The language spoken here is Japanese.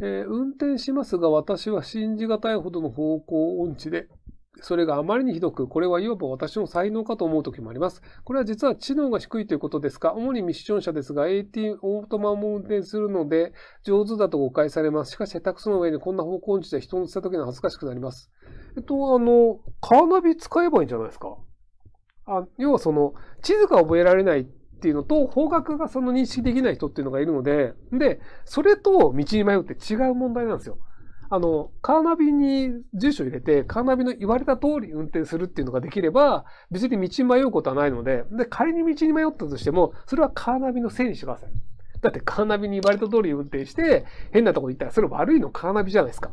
えー、運転しますが私は信じがたいほどの方向音痴で、それがあまりにひどく、これはいわば私の才能かと思う時もあります。これは実は知能が低いということですか主にミッション車ですが、AT オートマも運転するので、上手だと誤解されます。しかし、下手くその上にこんな方向音痴で人を乗せた時に恥ずかしくなります。えっと、あの、カーナビ使えばいいんじゃないですか。あ要はその、地図が覚えられないっっていうのと、方角がその認識できない人っていうのがいるので、で、それと道に迷うって違う問題なんですよ。あの、カーナビに住所入れて、カーナビの言われた通り運転するっていうのができれば、別に道に迷うことはないので、で、仮に道に迷ったとしても、それはカーナビのせいにしてください。だってカーナビに言われた通り運転して、変なとこに行ったら、それ悪いのカーナビじゃないですか。